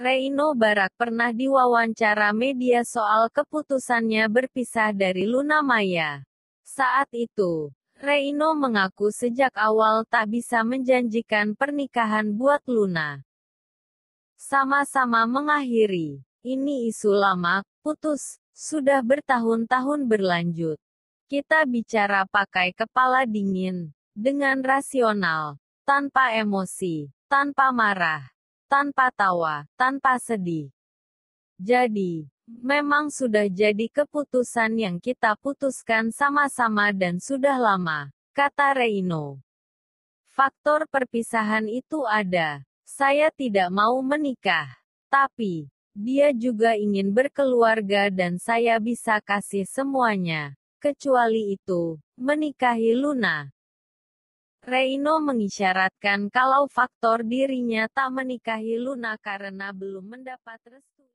Reino Barak pernah diwawancara media soal keputusannya berpisah dari Luna Maya. Saat itu, Reino mengaku sejak awal tak bisa menjanjikan pernikahan buat Luna. Sama-sama mengakhiri. Ini isu lama, putus, sudah bertahun-tahun berlanjut. Kita bicara pakai kepala dingin, dengan rasional, tanpa emosi, tanpa marah tanpa tawa, tanpa sedih. Jadi, memang sudah jadi keputusan yang kita putuskan sama-sama dan sudah lama, kata Reino. Faktor perpisahan itu ada. Saya tidak mau menikah, tapi dia juga ingin berkeluarga dan saya bisa kasih semuanya. Kecuali itu, menikahi Luna. Reino mengisyaratkan kalau faktor dirinya tak menikahi Luna karena belum mendapat restu